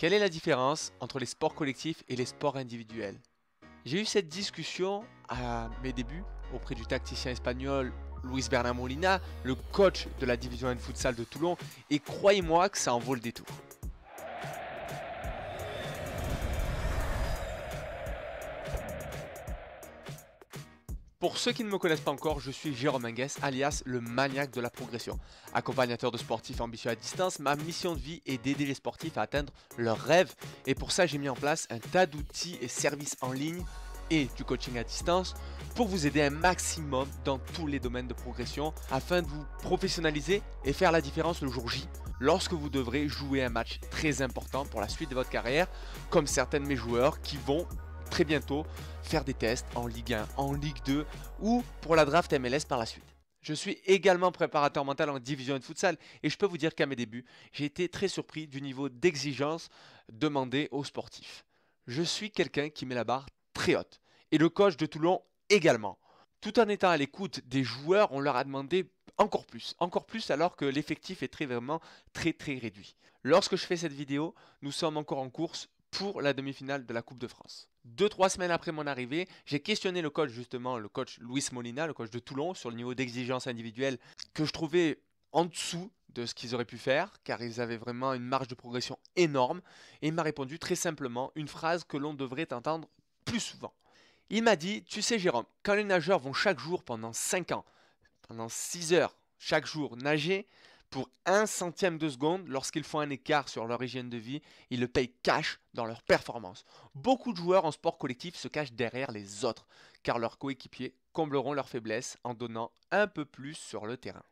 Quelle est la différence entre les sports collectifs et les sports individuels J'ai eu cette discussion à mes débuts auprès du tacticien espagnol Luis Bernard Molina, le coach de la division N Futsal de Toulon, et croyez-moi que ça en vaut le détour. Pour ceux qui ne me connaissent pas encore, je suis Jérôme Mengues, alias le maniaque de la progression. Accompagnateur de sportifs ambitieux à distance, ma mission de vie est d'aider les sportifs à atteindre leurs rêves. Et pour ça, j'ai mis en place un tas d'outils et services en ligne et du coaching à distance pour vous aider un maximum dans tous les domaines de progression afin de vous professionnaliser et faire la différence le jour J lorsque vous devrez jouer un match très important pour la suite de votre carrière comme certains de mes joueurs qui vont très bientôt faire des tests en Ligue 1, en Ligue 2 ou pour la draft MLS par la suite. Je suis également préparateur mental en division de futsal et je peux vous dire qu'à mes débuts, j'ai été très surpris du niveau d'exigence demandé aux sportifs. Je suis quelqu'un qui met la barre très haute et le coach de Toulon également. Tout en étant à l'écoute des joueurs, on leur a demandé encore plus, encore plus alors que l'effectif est très vraiment très très réduit. Lorsque je fais cette vidéo, nous sommes encore en course pour la demi-finale de la Coupe de France deux, trois semaines après mon arrivée, j'ai questionné le coach, justement, le coach Luis Molina, le coach de Toulon, sur le niveau d'exigence individuelle que je trouvais en dessous de ce qu'ils auraient pu faire, car ils avaient vraiment une marge de progression énorme. Et il m'a répondu très simplement une phrase que l'on devrait entendre plus souvent. Il m'a dit Tu sais, Jérôme, quand les nageurs vont chaque jour pendant 5 ans, pendant 6 heures, chaque jour nager, pour un centième de seconde, lorsqu'ils font un écart sur leur hygiène de vie, ils le payent cash dans leur performance. Beaucoup de joueurs en sport collectif se cachent derrière les autres, car leurs coéquipiers combleront leurs faiblesses en donnant un peu plus sur le terrain.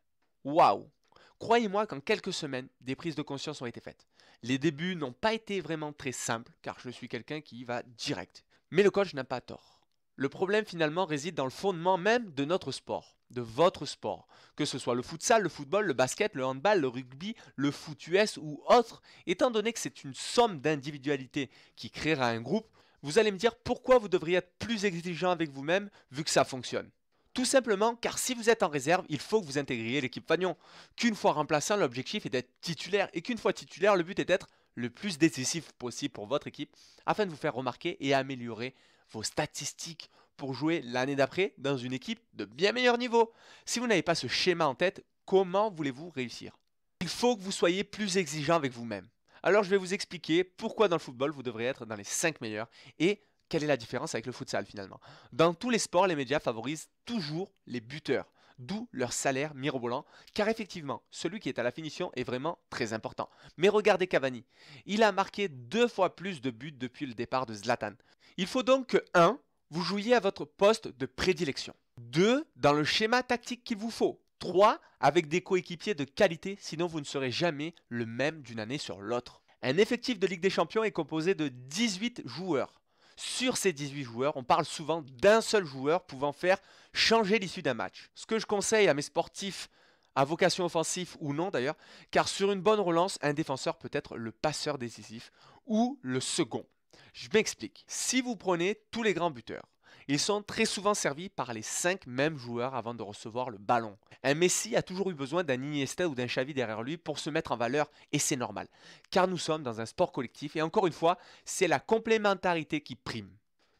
Waouh Croyez-moi qu'en quelques semaines, des prises de conscience ont été faites. Les débuts n'ont pas été vraiment très simples, car je suis quelqu'un qui y va direct. Mais le coach n'a pas tort. Le problème finalement réside dans le fondement même de notre sport, de votre sport. Que ce soit le futsal, le football, le basket, le handball, le rugby, le foot US ou autre, étant donné que c'est une somme d'individualités qui créera un groupe, vous allez me dire pourquoi vous devriez être plus exigeant avec vous-même vu que ça fonctionne. Tout simplement car si vous êtes en réserve, il faut que vous intégriez l'équipe Fagnon. Qu'une fois remplaçant, l'objectif est d'être titulaire et qu'une fois titulaire, le but est d'être le plus décisif possible pour votre équipe afin de vous faire remarquer et améliorer vos statistiques pour jouer l'année d'après dans une équipe de bien meilleur niveau. Si vous n'avez pas ce schéma en tête, comment voulez-vous réussir Il faut que vous soyez plus exigeant avec vous-même. Alors je vais vous expliquer pourquoi dans le football vous devrez être dans les 5 meilleurs et quelle est la différence avec le futsal finalement. Dans tous les sports, les médias favorisent toujours les buteurs d'où leur salaire mirobolant, car effectivement, celui qui est à la finition est vraiment très important. Mais regardez Cavani, il a marqué deux fois plus de buts depuis le départ de Zlatan. Il faut donc que 1. Vous jouiez à votre poste de prédilection. 2. Dans le schéma tactique qu'il vous faut. 3. Avec des coéquipiers de qualité, sinon vous ne serez jamais le même d'une année sur l'autre. Un effectif de Ligue des Champions est composé de 18 joueurs. Sur ces 18 joueurs, on parle souvent d'un seul joueur pouvant faire changer l'issue d'un match. Ce que je conseille à mes sportifs à vocation offensive ou non d'ailleurs, car sur une bonne relance, un défenseur peut être le passeur décisif ou le second. Je m'explique. Si vous prenez tous les grands buteurs, ils sont très souvent servis par les 5 mêmes joueurs avant de recevoir le ballon. Un Messi a toujours eu besoin d'un Iniesta ou d'un Xavi derrière lui pour se mettre en valeur et c'est normal, car nous sommes dans un sport collectif et encore une fois, c'est la complémentarité qui prime.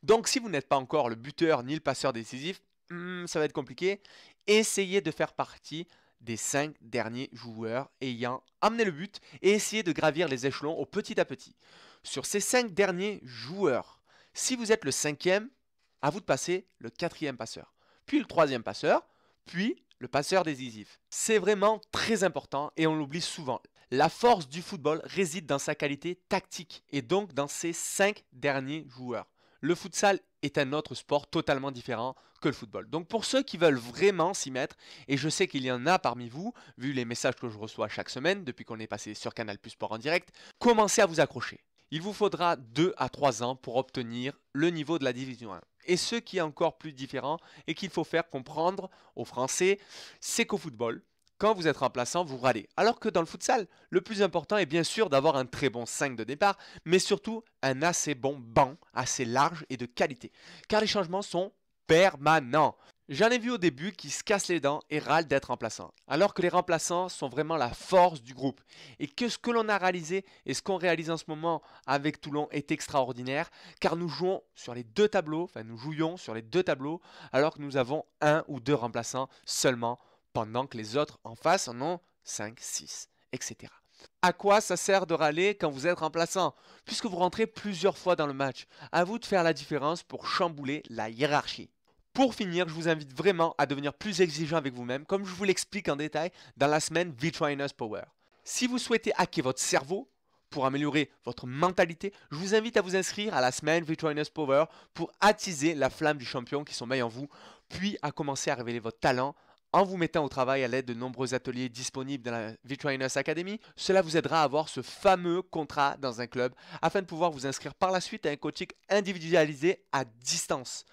Donc si vous n'êtes pas encore le buteur ni le passeur décisif, hmm, ça va être compliqué, essayez de faire partie des 5 derniers joueurs ayant amené le but et essayez de gravir les échelons au petit à petit. Sur ces 5 derniers joueurs, si vous êtes le cinquième, à vous de passer le quatrième passeur, puis le troisième passeur, puis le passeur décisif. C'est vraiment très important et on l'oublie souvent. La force du football réside dans sa qualité tactique et donc dans ses cinq derniers joueurs. Le futsal est un autre sport totalement différent que le football. Donc pour ceux qui veulent vraiment s'y mettre, et je sais qu'il y en a parmi vous, vu les messages que je reçois chaque semaine depuis qu'on est passé sur Canal Plus Sport en direct, commencez à vous accrocher. Il vous faudra 2 à 3 ans pour obtenir le niveau de la division 1. Et ce qui est encore plus différent et qu'il faut faire comprendre aux Français, c'est qu'au football, quand vous êtes remplaçant, vous râlez. Alors que dans le futsal, le plus important est bien sûr d'avoir un très bon 5 de départ, mais surtout un assez bon banc, assez large et de qualité. Car les changements sont permanents. J'en ai vu au début qui se cassent les dents et râlent d'être remplaçants, alors que les remplaçants sont vraiment la force du groupe et que ce que l'on a réalisé et ce qu'on réalise en ce moment avec Toulon est extraordinaire car nous jouons sur les deux tableaux, enfin nous jouions sur les deux tableaux alors que nous avons un ou deux remplaçants seulement pendant que les autres en face en ont 5, 6, etc. À quoi ça sert de râler quand vous êtes remplaçant Puisque vous rentrez plusieurs fois dans le match, à vous de faire la différence pour chambouler la hiérarchie. Pour finir, je vous invite vraiment à devenir plus exigeant avec vous-même, comme je vous l'explique en détail dans la semaine v Power. Si vous souhaitez hacker votre cerveau pour améliorer votre mentalité, je vous invite à vous inscrire à la semaine v Power pour attiser la flamme du champion qui sommeille en vous, puis à commencer à révéler votre talent en vous mettant au travail à l'aide de nombreux ateliers disponibles dans la Victorious Academy, cela vous aidera à avoir ce fameux contrat dans un club afin de pouvoir vous inscrire par la suite à un coaching individualisé à distance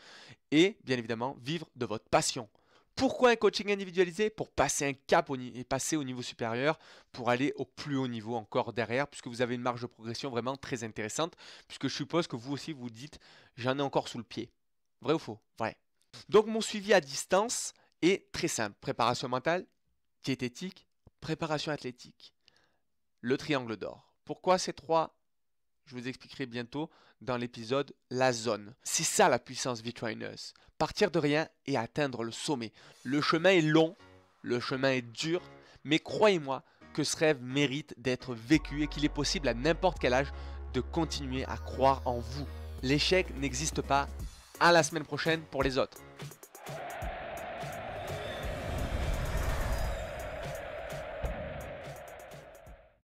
et bien évidemment vivre de votre passion. Pourquoi un coaching individualisé Pour passer un cap et passer au niveau supérieur, pour aller au plus haut niveau encore derrière, puisque vous avez une marge de progression vraiment très intéressante, puisque je suppose que vous aussi vous dites j'en ai encore sous le pied. Vrai ou faux Vrai. Donc mon suivi à distance est très simple. Préparation mentale, diététique, préparation athlétique. Le triangle d'or. Pourquoi ces trois Je vous expliquerai bientôt dans l'épisode La Zone. C'est ça la puissance vitrineuse. Partir de rien et atteindre le sommet. Le chemin est long, le chemin est dur, mais croyez-moi que ce rêve mérite d'être vécu et qu'il est possible à n'importe quel âge de continuer à croire en vous. L'échec n'existe pas. À la semaine prochaine pour les autres.